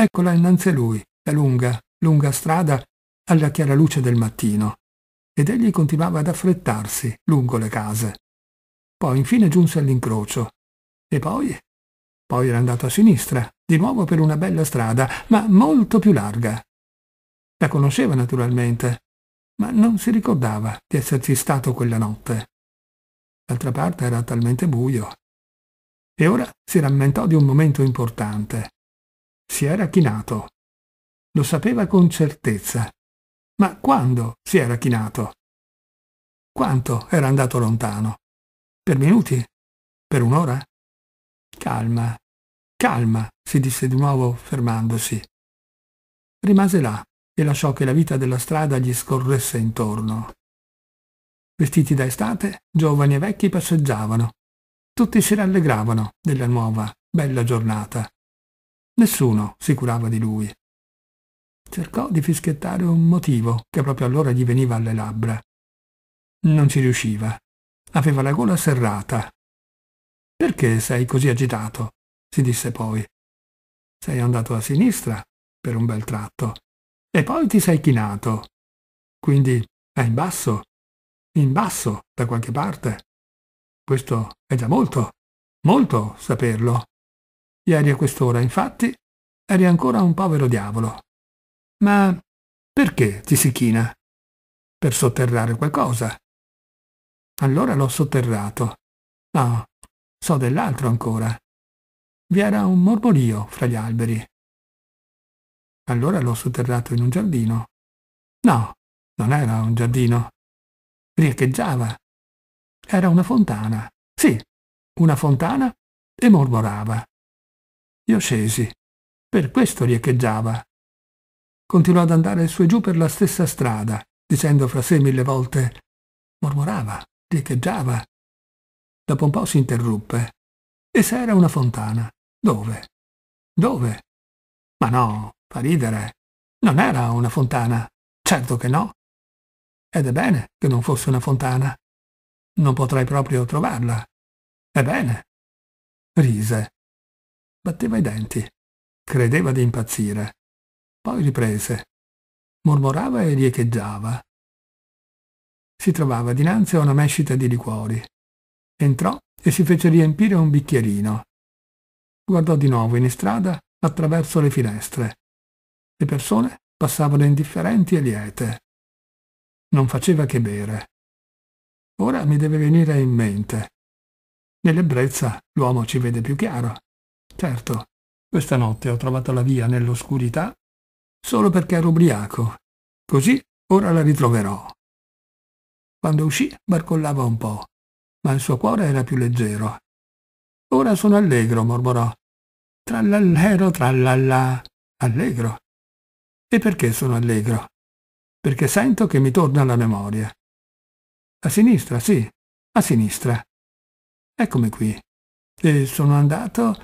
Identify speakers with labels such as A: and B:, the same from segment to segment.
A: Eccola innanzi a lui, la
B: lunga, lunga strada alla chiara luce del mattino. Ed egli continuava ad affrettarsi lungo le case. Poi infine giunse all'incrocio. E poi? Poi era andato a sinistra, di nuovo per una bella strada, ma molto più larga. La conosceva naturalmente, ma non si ricordava di esserci stato quella notte. D'altra parte era talmente buio. E ora si rammentò di un momento importante si era chinato. Lo sapeva con certezza. Ma quando si era chinato?
A: Quanto era andato lontano? Per minuti? Per un'ora?
B: Calma, calma, si disse di nuovo fermandosi. Rimase là e lasciò che la vita della strada gli scorresse intorno. Vestiti da estate, giovani e vecchi passeggiavano. Tutti si rallegravano della nuova, bella giornata. Nessuno si curava di lui. Cercò di fischiettare un motivo che proprio allora gli veniva alle labbra. Non ci riusciva. Aveva la gola serrata. Perché sei così agitato? si disse poi. Sei andato a sinistra per un bel
A: tratto e poi ti sei chinato. Quindi è in basso,
B: in basso da qualche parte. Questo è già molto, molto saperlo. Ieri a quest'ora, infatti, eri ancora un povero diavolo. Ma perché ti si china? Per sotterrare qualcosa.
A: Allora l'ho sotterrato. No, so dell'altro ancora. Vi era un mormorio fra gli alberi. Allora l'ho sotterrato in un giardino. No, non era un giardino. Riecheggiava. Era una fontana. Sì, una fontana e
B: mormorava. Io scesi. Per questo riecheggiava. Continuò ad andare su e giù per la stessa strada, dicendo fra sé mille volte. Mormorava, riecheggiava. Dopo un po' si interruppe. E se era una fontana?
A: Dove? Dove? Ma no, fa ridere. Non era una fontana. Certo che no. Ed è bene che non fosse una fontana. Non potrai proprio trovarla. Ebbene. Rise batteva i denti. Credeva di impazzire. Poi
B: riprese. Mormorava e riecheggiava. Si trovava dinanzi a una mescita di liquori. Entrò e si fece riempire un bicchierino. Guardò di nuovo in strada attraverso le finestre. Le persone passavano indifferenti e liete. Non faceva che bere. Ora mi deve venire in mente. Nell'ebbrezza l'uomo ci vede più chiaro. Certo, questa notte ho trovato la via nell'oscurità solo perché ero ubriaco. Così ora la ritroverò. Quando uscì barcollava un po', ma il suo cuore era più leggero. Ora sono allegro, mormorò. Trallallero, trallallà. Allegro. E perché sono allegro? Perché sento che mi torna la memoria. A sinistra, sì, a sinistra. Eccomi qui. E sono andato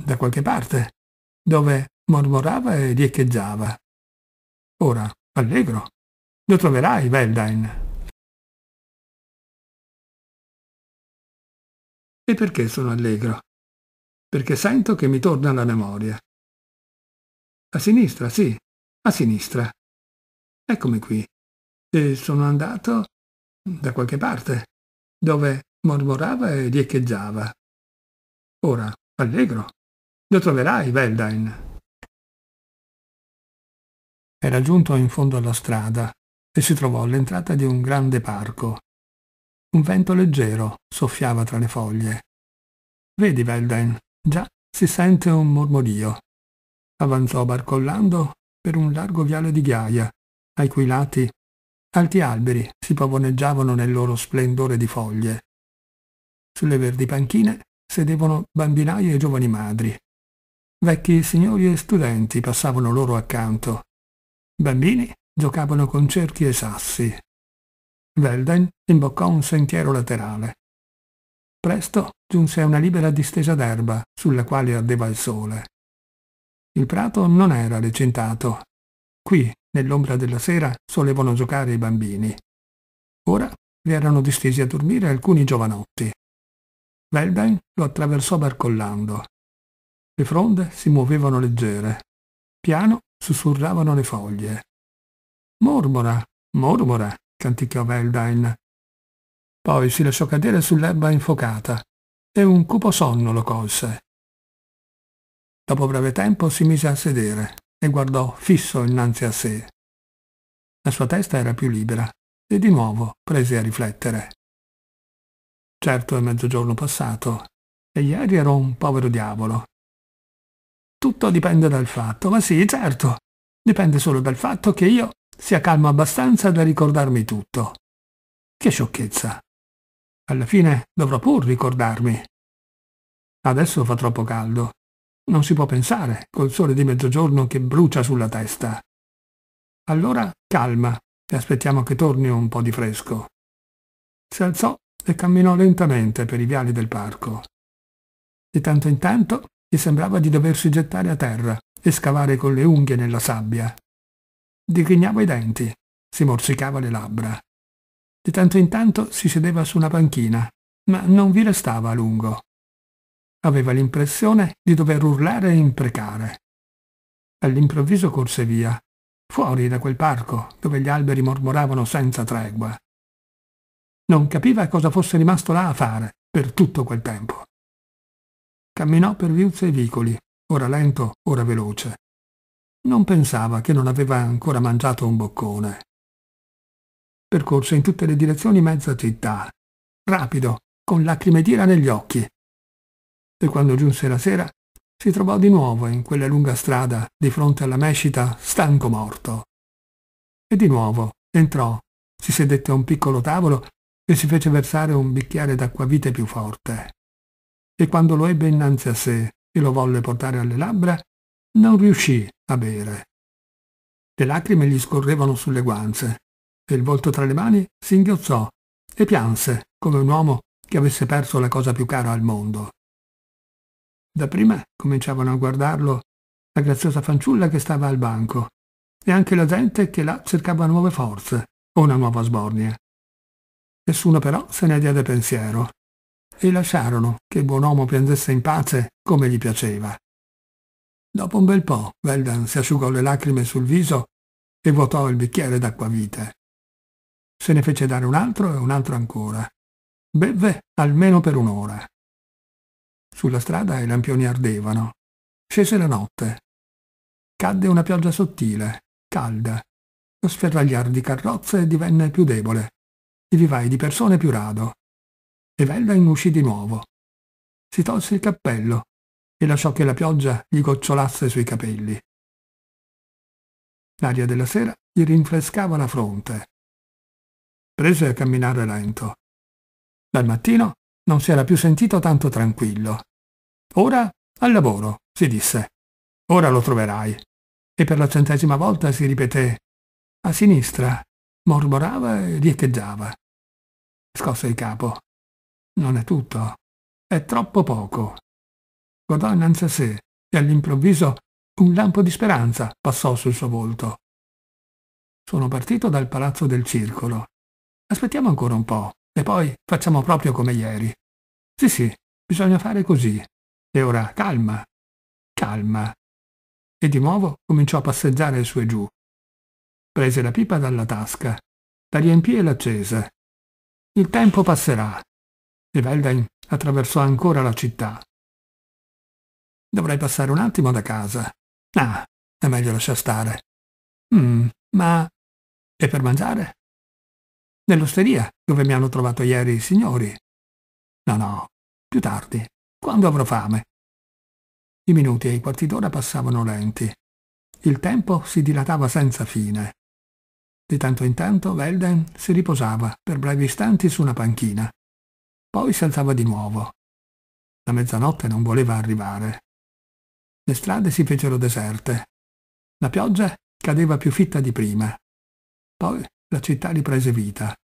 B: da qualche parte, dove mormorava e riecheggiava.
A: Ora, allegro, lo troverai, Veldain. E perché sono allegro? Perché sento che mi torna la memoria. A sinistra, sì, a sinistra. Eccomi qui. E sono andato da qualche parte, dove mormorava e riecheggiava. Ora, allegro, lo troverai, Veldain.
B: Era giunto in fondo alla strada e si trovò all'entrata di un grande parco. Un vento leggero soffiava tra le foglie. Vedi, Veldain, già si sente un mormorio. Avanzò barcollando per un largo viale di ghiaia, ai cui lati alti alberi si pavoneggiavano nel loro splendore di foglie. Sulle verdi panchine sedevano bambinaie e giovani madri, Vecchi signori e studenti passavano loro accanto. Bambini giocavano con cerchi e sassi. Velden imboccò un sentiero laterale. Presto giunse a una libera distesa d'erba sulla quale ardeva il sole. Il prato non era recintato. Qui, nell'ombra della sera, solevano giocare i bambini. Ora vi erano distesi a dormire alcuni giovanotti. Velden lo attraversò barcollando. Le fronde si muovevano leggere. Piano sussurravano le foglie. Mormora, mormora, canticchiò Veldain. Poi si lasciò cadere sull'erba infocata e un cupo sonno lo colse. Dopo breve tempo si mise a sedere e guardò fisso innanzi a sé. La sua testa era più libera e di nuovo prese a riflettere. Certo è mezzogiorno passato e ieri ero un povero diavolo tutto dipende dal fatto, ma sì, certo, dipende solo dal fatto che io sia calmo abbastanza da ricordarmi tutto. Che sciocchezza. Alla fine dovrò pur ricordarmi. Adesso fa troppo caldo. Non si può pensare, col sole di mezzogiorno che brucia sulla testa. Allora calma e aspettiamo che torni un po' di fresco. Si alzò e camminò lentamente per i viali del parco. Di tanto in tanto gli sembrava di doversi gettare a terra e scavare con le unghie nella sabbia. Digrignava i denti, si morsicava le labbra. Di tanto in tanto si sedeva su una panchina, ma non vi restava a lungo. Aveva l'impressione di dover urlare e imprecare. All'improvviso corse via, fuori da quel parco dove gli alberi mormoravano senza tregua. Non capiva cosa fosse rimasto là a fare per tutto quel tempo. Camminò per viuzze e vicoli, ora lento, ora veloce. Non pensava che non aveva ancora mangiato un boccone. Percorse in tutte le direzioni mezza città, rapido, con lacrime d'ira negli occhi. E quando giunse la sera, si trovò di nuovo in quella lunga strada di fronte alla mescita stanco morto. E di nuovo entrò, si sedette a un piccolo tavolo e si fece versare un bicchiere d'acquavite più forte e quando lo ebbe innanzi a sé e lo volle portare alle labbra, non riuscì a bere. Le lacrime gli scorrevano sulle guance e il volto tra le mani si inghiozzò e pianse come un uomo che avesse perso la cosa più cara al mondo. Dapprima cominciavano a guardarlo la graziosa fanciulla che stava al banco e anche la gente che là cercava nuove forze o una nuova sbornia. Nessuno però se ne diede pensiero e lasciarono che il buon uomo piangesse in pace come gli piaceva. Dopo un bel po', Veldan si asciugò le lacrime sul viso e vuotò il bicchiere d'acquavite. Se ne fece dare un altro e un altro ancora. Bevve almeno per un'ora. Sulla strada i lampioni ardevano. Scese la notte. Cadde una pioggia sottile, calda. Lo sferragliar di carrozze divenne più debole. I vivai di persone più rado e in uscì di nuovo. Si tolse il cappello e lasciò che la pioggia gli gocciolasse sui capelli. L'aria della sera gli rinfrescava la fronte. Prese a camminare lento. Dal mattino non si era più sentito tanto tranquillo. Ora al lavoro, si disse. Ora lo troverai. E per la centesima volta si ripeté. A sinistra mormorava e riecheggiava. Scosse il capo non è tutto. È troppo poco. Guardò innanzi a sé e all'improvviso un lampo di speranza passò sul suo volto. Sono partito dal palazzo del circolo. Aspettiamo ancora un po' e poi facciamo proprio come ieri. Sì, sì, bisogna fare così. E ora calma, calma. E di nuovo cominciò a passeggiare su e giù. Prese la pipa dalla tasca, la riempì e l'accese. Il tempo passerà, e Velden attraversò ancora la città. Dovrei passare un attimo da casa. Ah, è meglio lasciar stare.
A: Mm, ma... E per mangiare? Nell'osteria, dove mi hanno
B: trovato ieri i signori. No, no, più tardi, quando avrò fame. I minuti e i quarti d'ora passavano lenti. Il tempo si dilatava senza fine. Di tanto in tanto Velden si riposava per brevi istanti su una panchina poi si alzava di nuovo. La mezzanotte non voleva arrivare. Le strade si fecero deserte. La pioggia cadeva più fitta di prima. Poi la città riprese vita.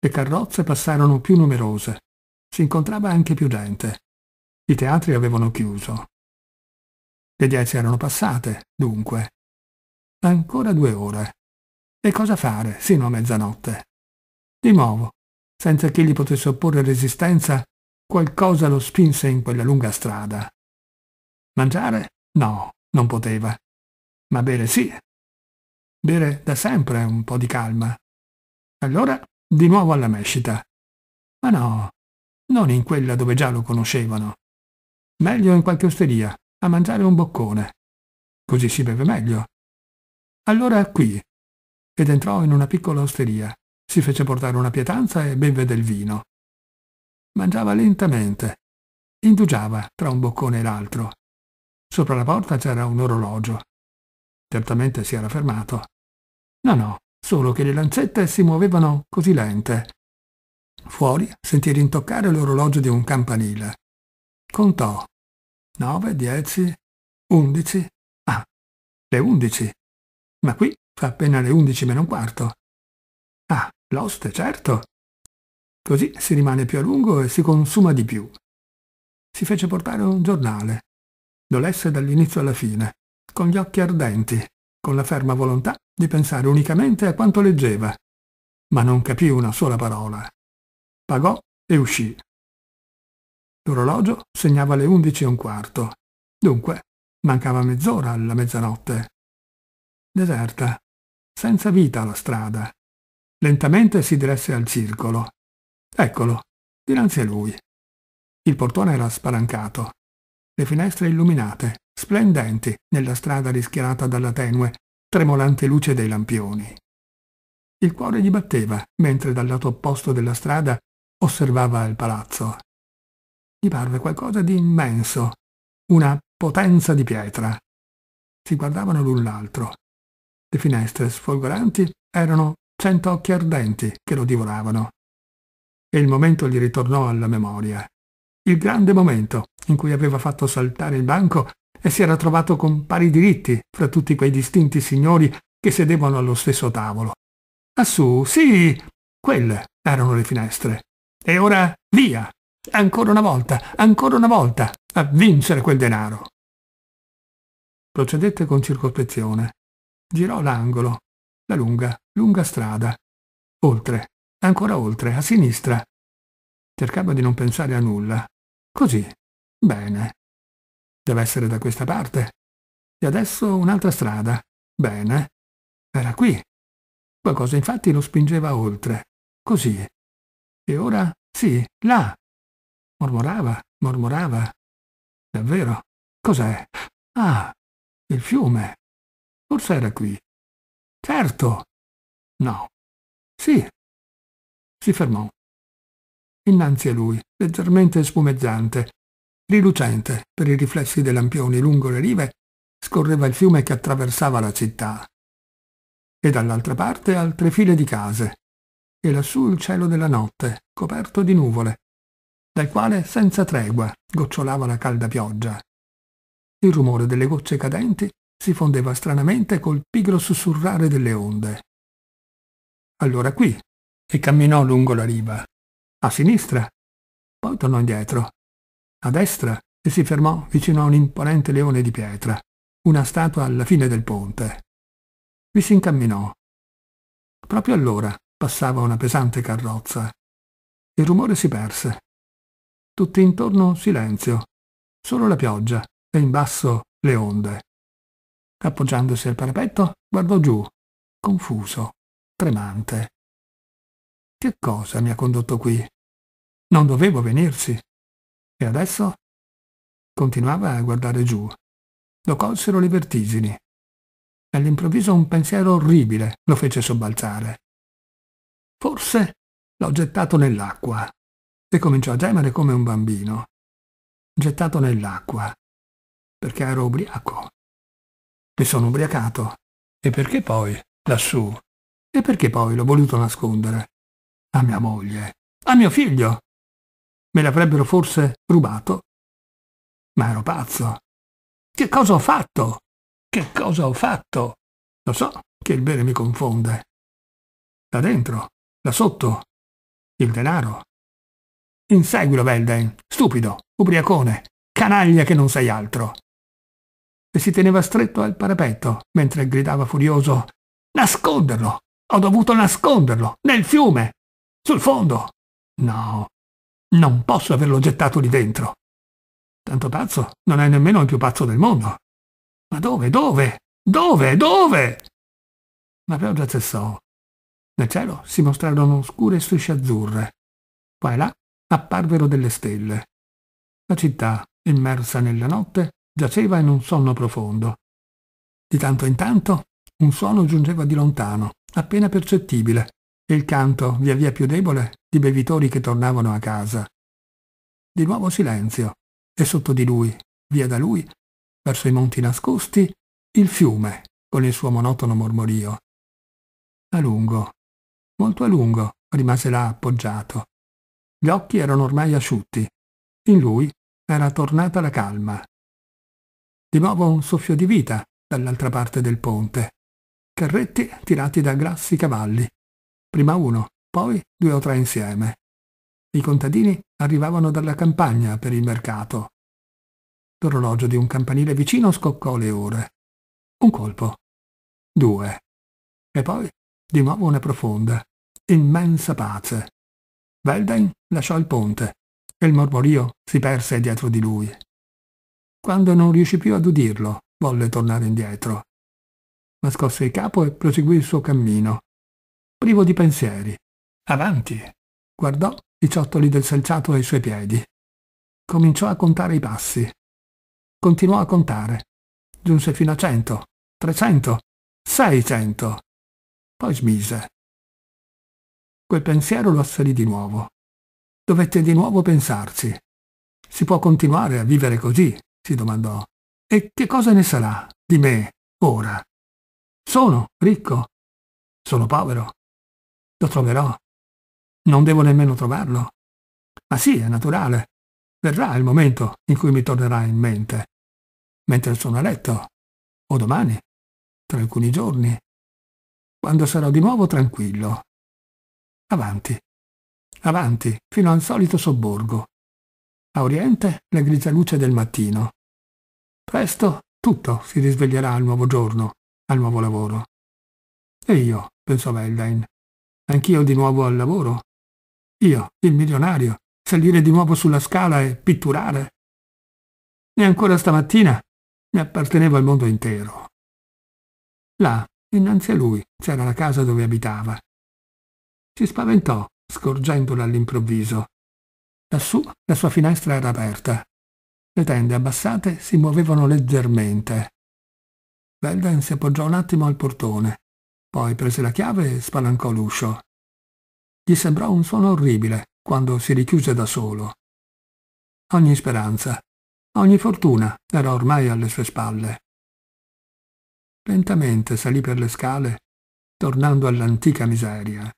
B: Le carrozze passarono più numerose. Si incontrava anche più gente. I teatri avevano chiuso. Le dieci erano passate, dunque. Ancora due ore. E cosa fare sino a mezzanotte? Di nuovo senza che gli potesse opporre resistenza, qualcosa lo spinse in quella lunga strada. Mangiare? No, non poteva. Ma bere sì. Bere da sempre un po' di calma. Allora, di nuovo alla mescita. Ma no, non in quella dove già lo conoscevano. Meglio in qualche osteria, a mangiare un boccone. Così si beve meglio. Allora qui. Ed entrò in una piccola osteria si fece portare una pietanza e bevve del vino. Mangiava lentamente. Indugiava tra un boccone e l'altro. Sopra la porta c'era un orologio. Certamente si era fermato. No, no, solo che le lancette si muovevano così lente. Fuori sentì rintoccare l'orologio di un campanile. Contò. Nove, dieci, undici. Ah, le undici. Ma qui fa appena le undici meno un quarto. Ah, L'oste, certo. Così si rimane più a lungo e si consuma di più. Si fece portare un giornale. Lo lesse dall'inizio alla fine, con gli occhi ardenti, con la ferma volontà di pensare unicamente a quanto leggeva, ma non capì una sola parola. Pagò e uscì. L'orologio segnava le undici e un quarto, dunque mancava mezz'ora alla mezzanotte. Deserta, senza vita la strada. Lentamente si diresse al circolo. Eccolo, dinanzi a lui. Il portone era spalancato. Le finestre illuminate, splendenti nella strada rischiarata dalla tenue, tremolante luce dei lampioni. Il cuore gli batteva mentre dal lato opposto della strada osservava il palazzo. Gli parve qualcosa di immenso, una potenza di pietra. Si guardavano l'un l'altro. Le finestre sfolgoranti erano cento occhi ardenti che lo divoravano. E il momento gli ritornò alla memoria. Il grande momento in cui aveva fatto saltare il banco e si era trovato con pari diritti fra tutti quei distinti signori che sedevano allo stesso tavolo. Lassù, ah, sì, quelle erano le finestre. E ora via! Ancora una volta, ancora una volta, a vincere quel denaro! Procedette con circospezione. Girò l'angolo la lunga, lunga strada. Oltre, ancora oltre, a sinistra.
A: Cercava di non pensare a nulla. Così. Bene. Deve essere da questa parte. E adesso un'altra strada. Bene. Era qui. Qualcosa infatti lo spingeva oltre. Così. E ora? Sì, là. Mormorava, mormorava. Davvero? Cos'è? Ah, il fiume. Forse era qui. Certo. No. Sì. Si fermò.
B: Innanzi a lui, leggermente spumeggiante, rilucente per i riflessi dei lampioni lungo le rive, scorreva il fiume che attraversava la città. E dall'altra parte altre file di case, e lassù il cielo della notte, coperto di nuvole, dal quale senza tregua gocciolava la calda pioggia. Il rumore delle gocce cadenti si fondeva stranamente col pigro sussurrare delle onde. Allora qui, e camminò lungo la riva, a sinistra, poi tornò indietro, a destra e si fermò vicino a un imponente leone di pietra, una statua alla fine del ponte. Vi si incamminò. Proprio allora passava una pesante carrozza. Il rumore si perse. Tutti intorno silenzio, solo la pioggia e in basso le onde. Appoggiandosi al parapetto, guardò giù,
A: confuso, tremante. Che cosa mi ha condotto qui? Non dovevo venirci. E adesso? Continuava
B: a guardare giù. Lo colsero le vertigini. All'improvviso un pensiero orribile lo fece sobbalzare. Forse l'ho gettato nell'acqua. E cominciò a gemere come un bambino. Gettato nell'acqua.
A: Perché ero ubriaco. Mi sono ubriacato. E perché poi? Lassù. E perché poi l'ho voluto nascondere? A mia moglie. A mio figlio. Me l'avrebbero forse rubato? Ma ero pazzo. Che cosa ho fatto? Che cosa ho fatto? Lo so che il bene mi confonde. Da dentro, da sotto, il denaro.
B: Inseguilo, Velden, stupido, ubriacone, canaglia che non sei altro e si teneva stretto al parapetto mentre gridava furioso Nasconderlo! Ho dovuto nasconderlo! Nel fiume! Sul fondo! No, non posso averlo gettato lì dentro. Tanto pazzo, non è nemmeno il più pazzo del mondo. Ma dove, dove, dove, dove? La pioggia cessò. Nel cielo si mostrarono scure strisce azzurre. Qua e là apparvero delle stelle. La città, immersa nella notte, giaceva in un sonno profondo. Di tanto in tanto un suono giungeva di lontano, appena percettibile, e il canto, via via più debole, di bevitori che tornavano a casa. Di nuovo silenzio, e sotto di lui, via da lui, verso i monti nascosti, il fiume, con il suo monotono mormorio. A lungo, molto a lungo, rimase là appoggiato. Gli occhi erano ormai asciutti. In lui era tornata la calma. Di nuovo un soffio di vita dall'altra parte del ponte. Carretti tirati da grassi cavalli. Prima uno, poi due o tre insieme. I contadini arrivavano dalla campagna per il mercato. L'orologio di un campanile vicino scoccò le ore. Un colpo. Due. E poi, di nuovo una profonda, immensa pace. Velden lasciò il ponte e il mormorio si perse dietro di lui. Quando non riuscì più ad udirlo, volle tornare indietro. Ma scosse il capo e proseguì il suo cammino, privo di pensieri. Avanti! Guardò i ciottoli del selciato ai suoi piedi. Cominciò a contare i passi. Continuò a contare. Giunse fino a cento, trecento, seicento.
A: Poi smise. Quel pensiero lo assalì di nuovo.
B: Dovette di nuovo pensarci. Si può continuare a vivere così, si domandò. E che cosa ne sarà di me ora? Sono ricco.
A: Sono povero. Lo troverò. Non devo nemmeno trovarlo. Ma sì, è naturale. Verrà il momento in cui mi tornerà in mente. Mentre sono a letto. O domani. Tra alcuni giorni.
B: Quando sarò di nuovo tranquillo. Avanti. Avanti, fino al solito sobborgo a oriente la grigia luce del mattino. Presto tutto si risveglierà al nuovo giorno, al nuovo lavoro. E io, pensò Valentine, anch'io di nuovo al lavoro? Io, il milionario, salire di nuovo sulla scala e pitturare? E ancora stamattina mi apparteneva al mondo intero. Là, innanzi a lui, c'era la casa dove abitava. Si spaventò, scorgendola all'improvviso. Lassù la sua finestra era aperta. Le tende abbassate si muovevano leggermente. Belden si appoggiò un attimo al portone, poi prese la chiave e spalancò l'uscio. Gli sembrò un suono orribile quando si richiuse da solo. Ogni speranza, ogni fortuna era ormai alle sue spalle. Lentamente salì per le scale,
A: tornando all'antica miseria.